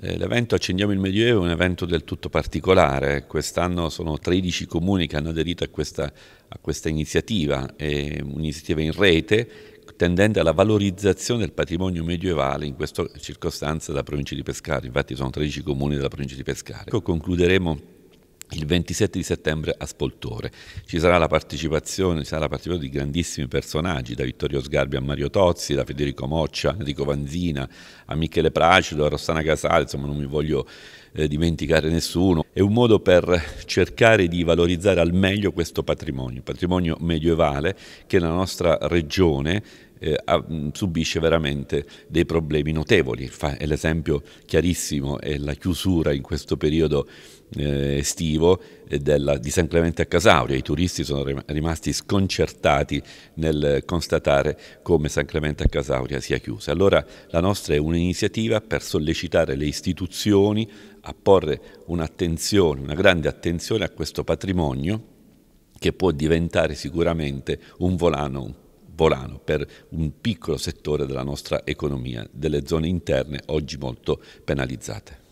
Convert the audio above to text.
Eh, l'evento Accendiamo il Medioevo è un evento del tutto particolare, quest'anno sono 13 comuni che hanno aderito a questa, a questa iniziativa, è un'iniziativa in rete tendente alla valorizzazione del patrimonio medievale, in questa circostanza della provincia di Pescara, infatti sono 13 comuni della provincia di Pescara. Ecco, concluderemo il 27 di settembre a Spoltore. Ci sarà la partecipazione, sarà la partecipazione di grandissimi personaggi, da Vittorio Sgarbi a Mario Tozzi, da Federico Moccia, Enrico Vanzina, a Michele Pracido, a Rossana Casale, insomma non mi voglio eh, dimenticare nessuno. È un modo per cercare di valorizzare al meglio questo patrimonio, patrimonio medievale che la nostra regione eh, subisce veramente dei problemi notevoli. Fa, l'esempio chiarissimo è la chiusura in questo periodo eh, estivo eh, della, di San Clemente a Casauria. I turisti sono rimasti sconcertati nel constatare come San Clemente a Casauria sia chiusa. Allora la nostra è un'iniziativa per sollecitare le istituzioni a porre un'attenzione, una grande attenzione a questo patrimonio che può diventare sicuramente un volano volano per un piccolo settore della nostra economia, delle zone interne oggi molto penalizzate.